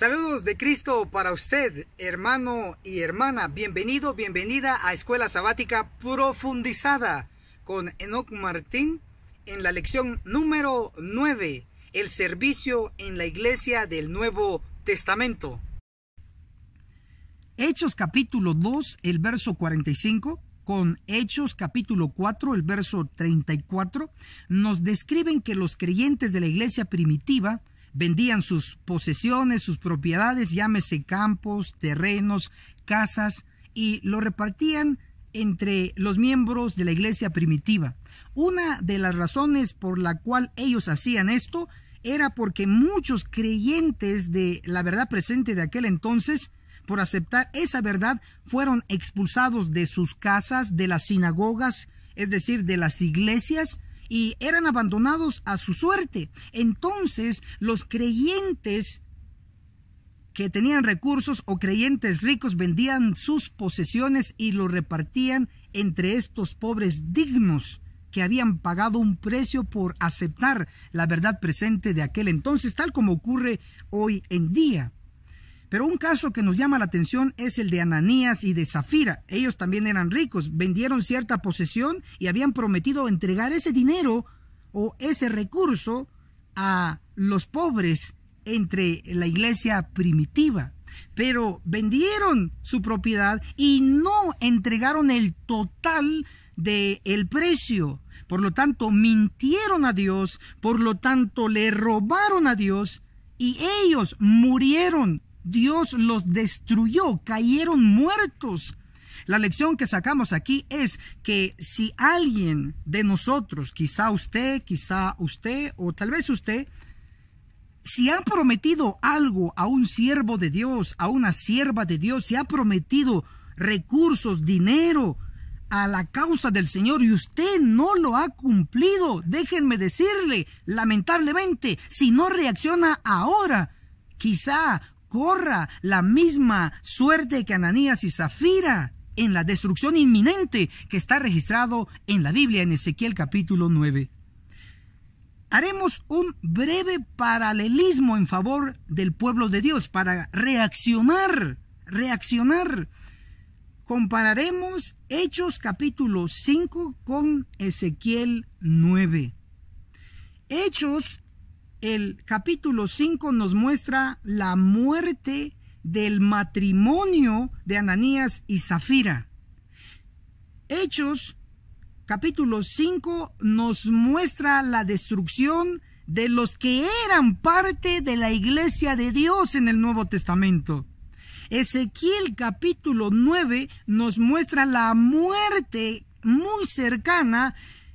Saludos de Cristo para usted, hermano y hermana. Bienvenido, bienvenida a Escuela Sabática Profundizada con Enoch Martín en la lección número 9, el servicio en la iglesia del Nuevo Testamento. Hechos capítulo 2, el verso 45 con Hechos capítulo 4, el verso 34, nos describen que los creyentes de la iglesia primitiva vendían sus posesiones, sus propiedades, llámese campos, terrenos, casas, y lo repartían entre los miembros de la iglesia primitiva. Una de las razones por la cual ellos hacían esto era porque muchos creyentes de la verdad presente de aquel entonces, por aceptar esa verdad, fueron expulsados de sus casas, de las sinagogas, es decir, de las iglesias, y eran abandonados a su suerte. Entonces los creyentes que tenían recursos o creyentes ricos vendían sus posesiones y lo repartían entre estos pobres dignos que habían pagado un precio por aceptar la verdad presente de aquel entonces, tal como ocurre hoy en día. Pero un caso que nos llama la atención es el de Ananías y de Zafira. Ellos también eran ricos, vendieron cierta posesión y habían prometido entregar ese dinero o ese recurso a los pobres entre la iglesia primitiva. Pero vendieron su propiedad y no entregaron el total del precio. Por lo tanto, mintieron a Dios, por lo tanto, le robaron a Dios y ellos murieron Dios los destruyó, cayeron muertos. La lección que sacamos aquí es que si alguien de nosotros, quizá usted, quizá usted o tal vez usted, si ha prometido algo a un siervo de Dios, a una sierva de Dios, si ha prometido recursos, dinero a la causa del Señor y usted no lo ha cumplido, déjenme decirle, lamentablemente, si no reacciona ahora, quizá corra la misma suerte que Ananías y Zafira en la destrucción inminente que está registrado en la Biblia en Ezequiel capítulo 9. Haremos un breve paralelismo en favor del pueblo de Dios para reaccionar, reaccionar. Compararemos Hechos capítulo 5 con Ezequiel 9. Hechos el capítulo 5 nos muestra la muerte del matrimonio de Ananías y Zafira. Hechos capítulo 5 nos muestra la destrucción de los que eran parte de la iglesia de Dios en el Nuevo Testamento. Ezequiel capítulo 9 nos muestra la muerte muy cercana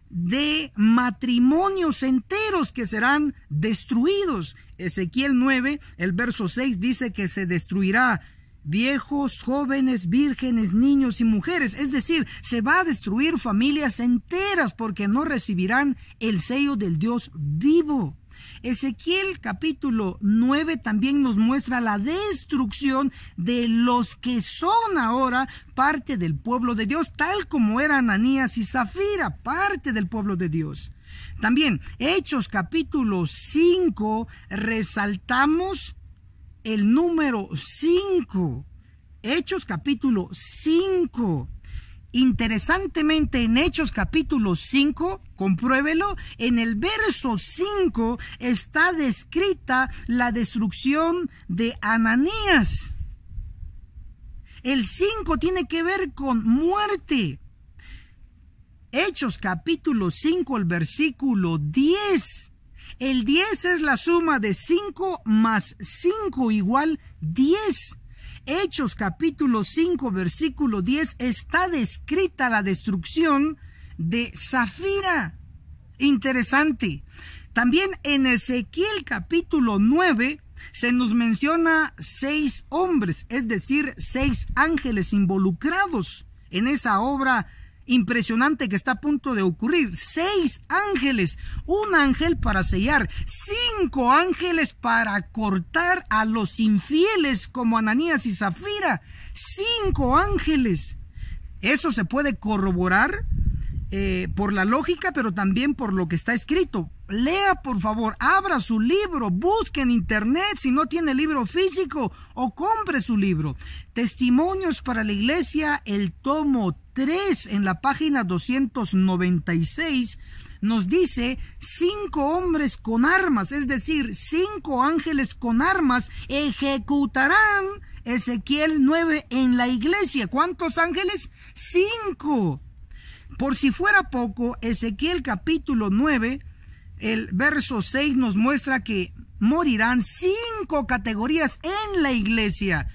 de matrimonios enteros que serán destruidos. Ezequiel 9, el verso 6 dice que se destruirá viejos, jóvenes, vírgenes, niños y mujeres. Es decir, se va a destruir familias enteras porque no recibirán el sello del Dios vivo. Ezequiel capítulo 9 también nos muestra la destrucción de los que son ahora parte del pueblo de Dios, tal como eran Ananías y Zafira, parte del pueblo de Dios. También, Hechos capítulo 5, resaltamos el número 5. Hechos capítulo 5. Interesantemente, en Hechos capítulo 5, compruébelo, en el verso 5 está descrita la destrucción de Ananías. El 5 tiene que ver con muerte. Hechos capítulo 5, el versículo 10. El 10 es la suma de 5 más 5 igual 10. Hechos capítulo 5, versículo 10, está descrita la destrucción de Zafira. Interesante. También en Ezequiel capítulo 9 se nos menciona seis hombres, es decir, seis ángeles involucrados en esa obra impresionante que está a punto de ocurrir. Seis ángeles, un ángel para sellar, cinco ángeles para cortar a los infieles como Ananías y Zafira. Cinco ángeles. Eso se puede corroborar eh, por la lógica, pero también por lo que está escrito lea por favor, abra su libro, busque en internet si no tiene libro físico o compre su libro. Testimonios para la Iglesia, el tomo 3 en la página 296 nos dice cinco hombres con armas, es decir, cinco ángeles con armas ejecutarán Ezequiel 9 en la iglesia. ¿Cuántos ángeles? Cinco. Por si fuera poco, Ezequiel capítulo 9 el verso 6 nos muestra que morirán cinco categorías en la iglesia.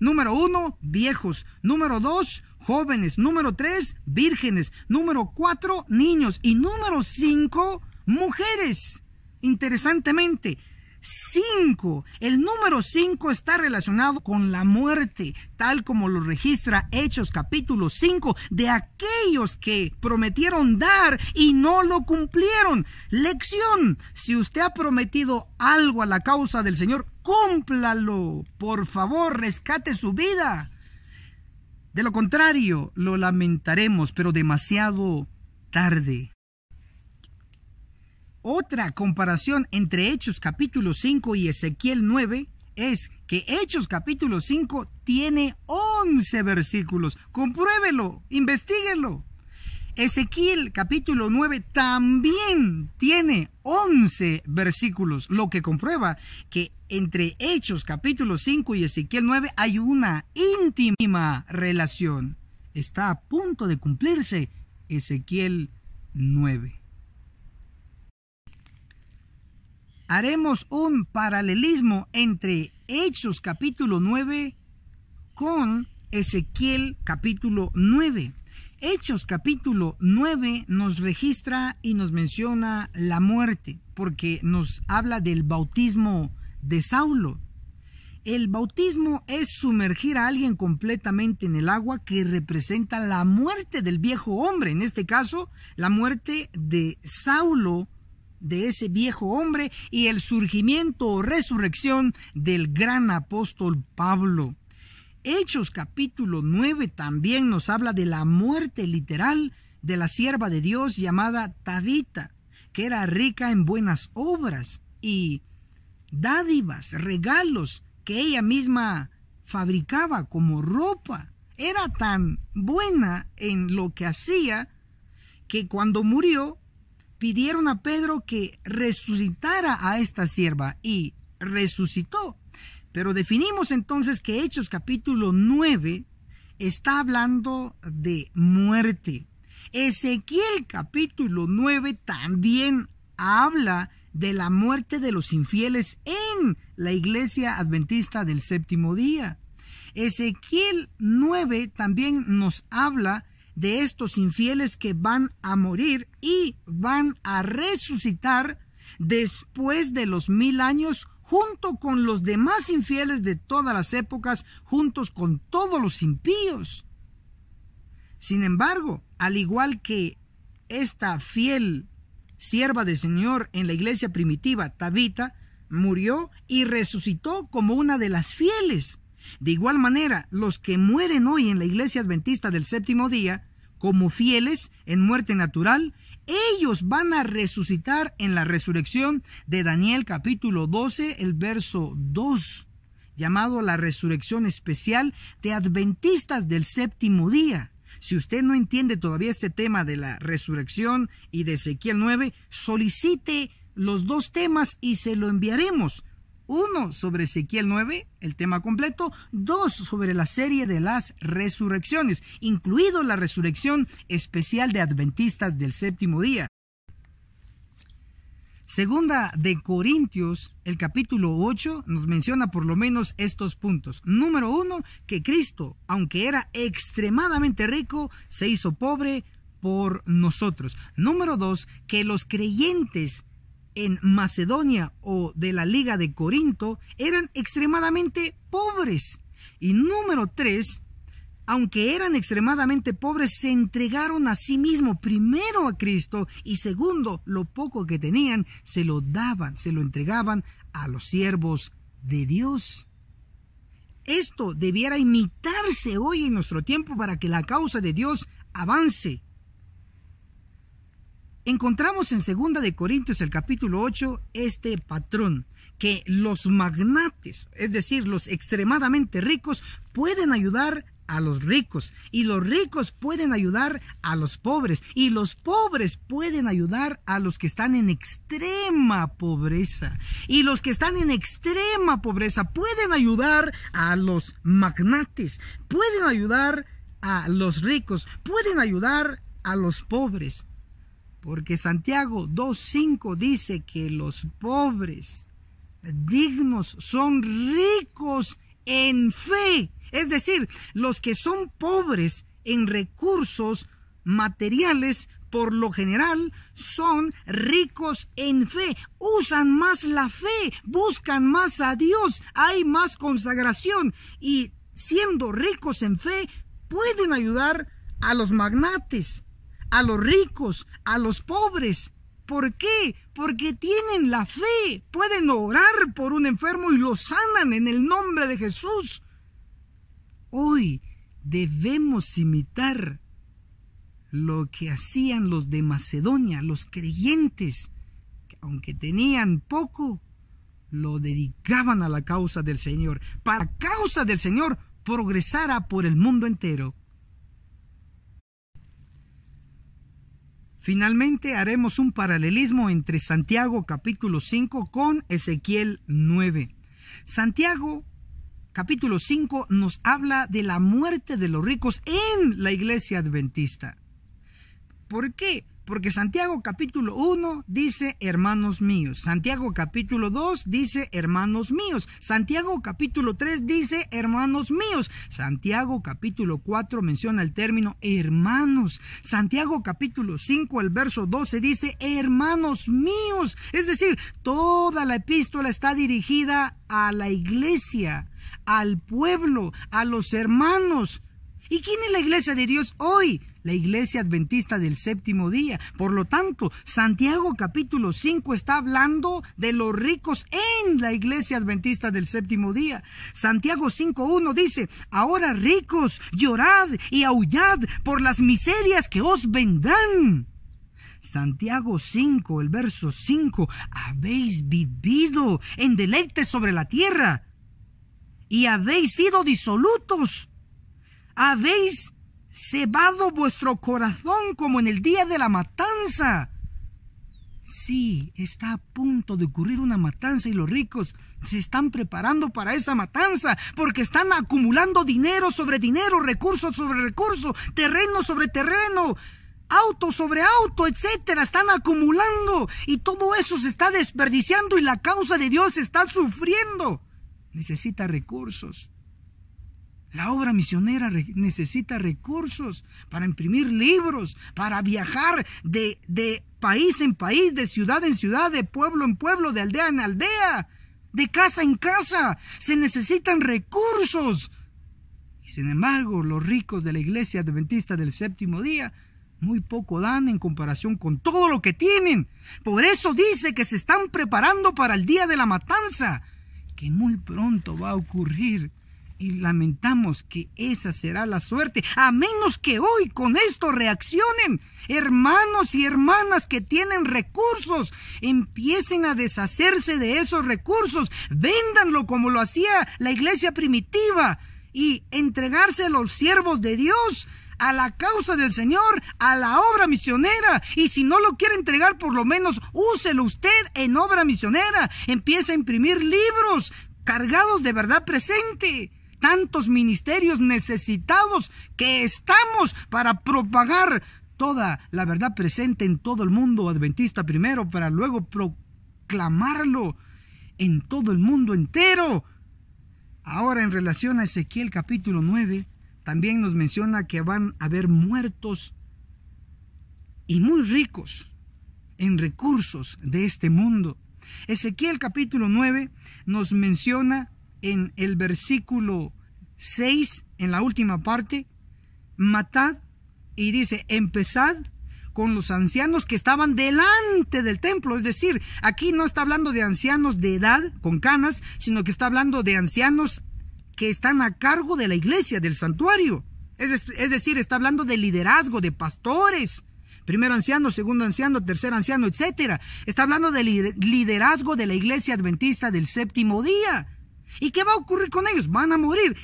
Número uno, viejos. Número dos, jóvenes. Número tres, vírgenes. Número cuatro, niños. Y número cinco, mujeres. Interesantemente, 5. El número 5 está relacionado con la muerte, tal como lo registra Hechos capítulo 5, de aquellos que prometieron dar y no lo cumplieron. Lección, si usted ha prometido algo a la causa del Señor, cúmplalo. Por favor, rescate su vida. De lo contrario, lo lamentaremos, pero demasiado tarde. Otra comparación entre Hechos capítulo 5 y Ezequiel 9 es que Hechos capítulo 5 tiene 11 versículos. Compruébelo, investiguelo. Ezequiel capítulo 9 también tiene 11 versículos, lo que comprueba que entre Hechos capítulo 5 y Ezequiel 9 hay una íntima relación. Está a punto de cumplirse Ezequiel 9. haremos un paralelismo entre Hechos capítulo 9 con Ezequiel capítulo 9. Hechos capítulo 9 nos registra y nos menciona la muerte, porque nos habla del bautismo de Saulo. El bautismo es sumergir a alguien completamente en el agua que representa la muerte del viejo hombre, en este caso, la muerte de Saulo de ese viejo hombre y el surgimiento o resurrección del gran apóstol Pablo. Hechos capítulo 9 también nos habla de la muerte literal de la sierva de Dios llamada Tabita, que era rica en buenas obras y dádivas, regalos que ella misma fabricaba como ropa. Era tan buena en lo que hacía que cuando murió pidieron a Pedro que resucitara a esta sierva y resucitó. Pero definimos entonces que Hechos capítulo 9 está hablando de muerte. Ezequiel capítulo 9 también habla de la muerte de los infieles en la iglesia adventista del séptimo día. Ezequiel 9 también nos habla de estos infieles que van a morir y van a resucitar después de los mil años junto con los demás infieles de todas las épocas, juntos con todos los impíos. Sin embargo, al igual que esta fiel sierva del Señor en la iglesia primitiva, Tabita, murió y resucitó como una de las fieles. De igual manera, los que mueren hoy en la iglesia adventista del séptimo día, como fieles en muerte natural, ellos van a resucitar en la resurrección de Daniel capítulo 12, el verso 2, llamado la resurrección especial de adventistas del séptimo día. Si usted no entiende todavía este tema de la resurrección y de Ezequiel 9, solicite los dos temas y se lo enviaremos uno sobre Ezequiel 9, el tema completo. Dos sobre la serie de las resurrecciones, incluido la resurrección especial de adventistas del séptimo día. Segunda de Corintios, el capítulo 8, nos menciona por lo menos estos puntos. Número uno, que Cristo, aunque era extremadamente rico, se hizo pobre por nosotros. Número dos, que los creyentes en Macedonia o de la Liga de Corinto eran extremadamente pobres. Y número tres, aunque eran extremadamente pobres, se entregaron a sí mismo primero a Cristo y segundo, lo poco que tenían, se lo daban, se lo entregaban a los siervos de Dios. Esto debiera imitarse hoy en nuestro tiempo para que la causa de Dios avance Encontramos en 2 de Corintios el capítulo 8 este patrón que los magnates, es decir, los extremadamente ricos pueden ayudar a los ricos y los ricos pueden ayudar a los pobres y los pobres pueden ayudar a los que están en extrema pobreza y los que están en extrema pobreza pueden ayudar a los magnates, pueden ayudar a los ricos, pueden ayudar a los pobres porque Santiago 2.5 dice que los pobres dignos son ricos en fe. Es decir, los que son pobres en recursos materiales por lo general son ricos en fe, usan más la fe, buscan más a Dios, hay más consagración y siendo ricos en fe pueden ayudar a los magnates, a los ricos, a los pobres. ¿Por qué? Porque tienen la fe, pueden orar por un enfermo y lo sanan en el nombre de Jesús. Hoy debemos imitar lo que hacían los de Macedonia, los creyentes, que aunque tenían poco, lo dedicaban a la causa del Señor, para causa del Señor progresara por el mundo entero. Finalmente haremos un paralelismo entre Santiago capítulo 5 con Ezequiel 9. Santiago capítulo 5 nos habla de la muerte de los ricos en la iglesia adventista. ¿Por qué? Porque Santiago capítulo 1 dice hermanos míos, Santiago capítulo 2 dice hermanos míos, Santiago capítulo 3 dice hermanos míos, Santiago capítulo 4 menciona el término hermanos, Santiago capítulo 5 el verso 12 dice hermanos míos, es decir, toda la epístola está dirigida a la iglesia, al pueblo, a los hermanos. ¿Y quién es la iglesia de Dios hoy? la iglesia adventista del séptimo día. Por lo tanto, Santiago capítulo 5 está hablando de los ricos en la iglesia adventista del séptimo día. Santiago 5.1 dice, ahora ricos, llorad y aullad por las miserias que os vendrán. Santiago 5, el verso 5, habéis vivido en deleite sobre la tierra y habéis sido disolutos. Habéis cebado vuestro corazón como en el día de la matanza. Sí, está a punto de ocurrir una matanza y los ricos se están preparando para esa matanza porque están acumulando dinero sobre dinero, recursos sobre recursos, terreno sobre terreno, auto sobre auto, etcétera. Están acumulando y todo eso se está desperdiciando y la causa de Dios está sufriendo. Necesita recursos. La obra misionera necesita recursos para imprimir libros, para viajar de, país en país, de ciudad en ciudad, de pueblo en pueblo, de aldea en aldea, de casa en casa. Se necesitan recursos. Y sin embargo, los ricos de la iglesia adventista del séptimo día muy poco dan en comparación con todo lo que tienen. Por eso dice que se están preparando para el día de la matanza, que muy pronto va a ocurrir y lamentamos que esa será la suerte, a menos que hoy con esto reaccionen. Hermanos y hermanas que tienen recursos, empiecen a deshacerse de esos recursos, véndanlo como lo hacía la iglesia primitiva y entregarse a los siervos de Dios a la causa del Señor, a la obra misionera. Y si no lo quiere entregar, por lo menos úselo usted en obra misionera. Empieza a imprimir libros cargados de verdad presente tantos ministerios necesitados que estamos para propagar toda la verdad presente en todo el mundo adventista primero para luego proclamarlo en todo el mundo entero. Ahora en relación a Ezequiel capítulo 9, también nos menciona que van a haber muertos y muy ricos en recursos de este mundo. Ezequiel capítulo 9 nos menciona en el versículo 6, en la última parte, matad y dice, empezad con los ancianos que estaban delante del templo. Es decir, aquí no está hablando de ancianos de edad con canas, sino que está hablando de ancianos que están a cargo de la iglesia, del santuario. Es, es decir, está hablando de liderazgo, de pastores. Primero anciano, segundo anciano, tercer anciano, etcétera. Está hablando del liderazgo de la iglesia adventista del séptimo día. ¿Y qué va a ocurrir con ellos? Van a morir.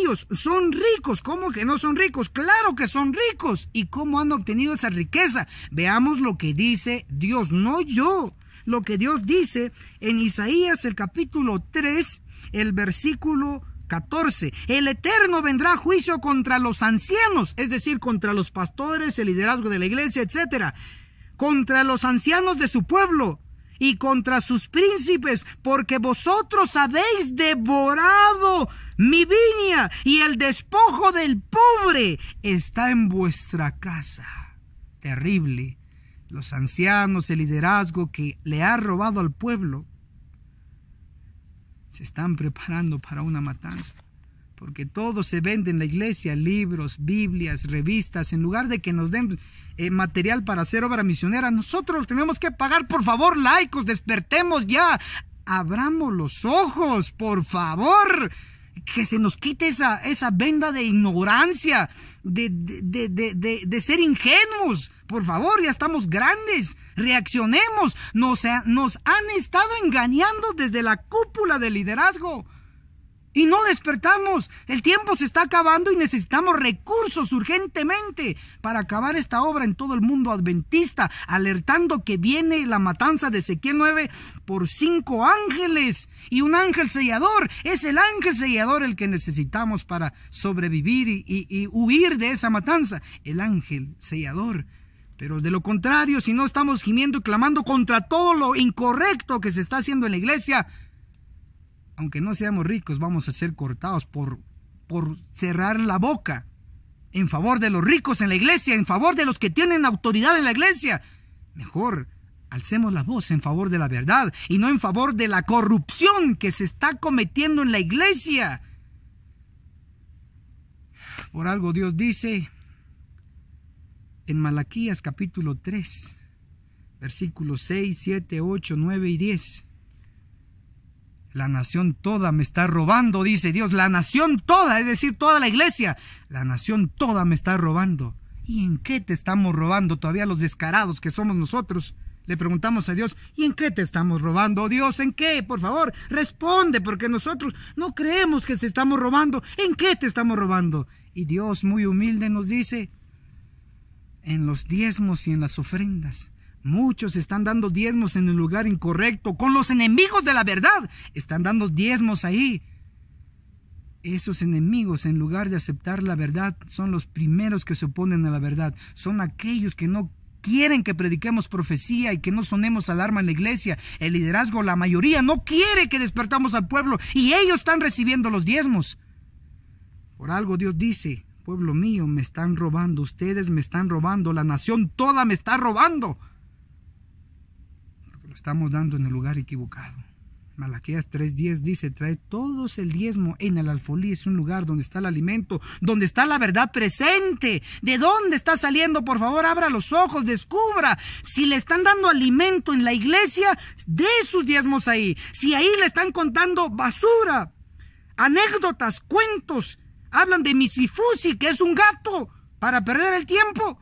Ellos son ricos. ¿Cómo que no son ricos? Claro que son ricos. ¿Y cómo han obtenido esa riqueza? Veamos lo que dice Dios, no yo. Lo que Dios dice en Isaías el capítulo 3, el versículo 14. El Eterno vendrá juicio contra los ancianos, es decir, contra los pastores, el liderazgo de la iglesia, etcétera, Contra los ancianos de su pueblo, y contra sus príncipes, porque vosotros habéis devorado mi viña y el despojo del pobre está en vuestra casa. Terrible. Los ancianos, el liderazgo que le ha robado al pueblo, se están preparando para una matanza porque todo se vende en la iglesia, libros, Biblias, revistas, en lugar de que nos den eh, material para hacer obra misionera, nosotros tenemos que pagar, por favor, laicos, despertemos ya, abramos los ojos, por favor, que se nos quite esa, esa venda de ignorancia, de, de, de, de, ser ingenuos. Por favor, ya estamos grandes, reaccionemos. Nos, nos han estado engañando desde la cúpula de liderazgo y no despertamos. El tiempo se está acabando y necesitamos recursos urgentemente para acabar esta obra en todo el mundo adventista, alertando que viene la matanza de Ezequiel 9 por cinco ángeles y un ángel sellador. Es el ángel sellador el que necesitamos para sobrevivir y, huir de esa matanza. El ángel sellador. Pero de lo contrario, si no estamos gimiendo y clamando contra todo lo incorrecto que se está haciendo en la iglesia, aunque no seamos ricos, vamos a ser cortados por, por cerrar la boca en favor de los ricos en la iglesia, en favor de los que tienen autoridad en la iglesia. Mejor alcemos la voz en favor de la verdad y no en favor de la corrupción que se está cometiendo en la iglesia. Por algo Dios dice en Malaquías capítulo 3, versículos 6, 7, 8, 9 y 10. La nación toda me está robando, dice Dios. La nación toda, es decir, toda la iglesia. La nación toda me está robando. ¿Y en qué te estamos robando todavía los descarados que somos nosotros? Le preguntamos a Dios, ¿y en qué te estamos robando? Dios, ¿en qué? Por favor, responde, porque nosotros no creemos que se estamos robando. ¿En qué te estamos robando? Y Dios muy humilde nos dice, en los diezmos y en las ofrendas. Muchos están dando diezmos en el lugar incorrecto, con los enemigos de la verdad. Están dando diezmos ahí. Esos enemigos, en lugar de aceptar la verdad, son los primeros que se oponen a la verdad. Son aquellos que no quieren que prediquemos profecía y que no sonemos alarma en la iglesia. El liderazgo, la mayoría, no quiere que despertamos al pueblo y ellos están recibiendo los diezmos. Por algo Dios dice, pueblo mío, me están robando, ustedes me están robando, la nación toda me está robando lo estamos dando en el lugar equivocado. Malaquías 3:10 dice, trae todos el diezmo en el alfolí, es un lugar donde está el alimento, donde está la verdad presente. ¿De dónde está saliendo? Por favor, abra los ojos, descubra. Si le están dando alimento en la iglesia, de sus diezmos ahí. Si ahí le están contando basura, anécdotas, cuentos, hablan de Misifusi, que es un gato, para perder el tiempo.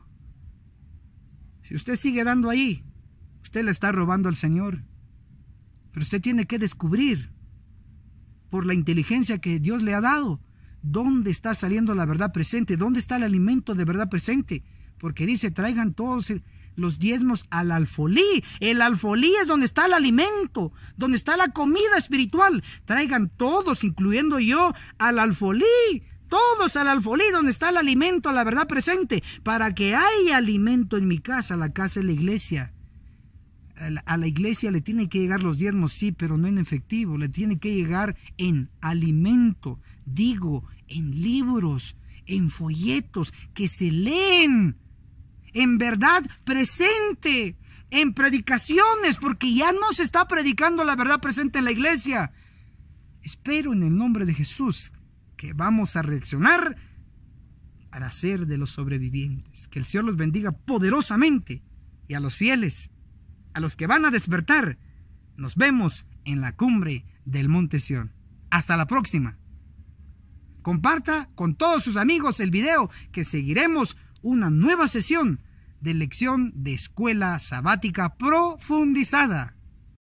Si usted sigue dando ahí, Usted le está robando al Señor. Pero usted tiene que descubrir, por la inteligencia que Dios le ha dado, dónde está saliendo la verdad presente, dónde está el alimento de verdad presente. Porque dice, traigan todos los diezmos al alfolí. El alfolí es donde está el alimento, donde está la comida espiritual. Traigan todos, incluyendo yo, al alfolí todos al alfolí donde está el alimento, la verdad presente, para que haya alimento en mi casa, la casa y la iglesia a la iglesia le tienen que llegar los diezmos, sí, pero no en efectivo, le tiene que llegar en alimento, digo, en libros, en folletos que se leen, en verdad presente, en predicaciones, porque ya no se está predicando la verdad presente en la iglesia. Espero en el nombre de Jesús que vamos a reaccionar para ser de los sobrevivientes. Que el Señor los bendiga poderosamente y a los fieles a los que van a despertar, nos vemos en la cumbre del Monte Sión. Hasta la próxima. Comparta con todos sus amigos el video que seguiremos una nueva sesión de lección de escuela sabática profundizada.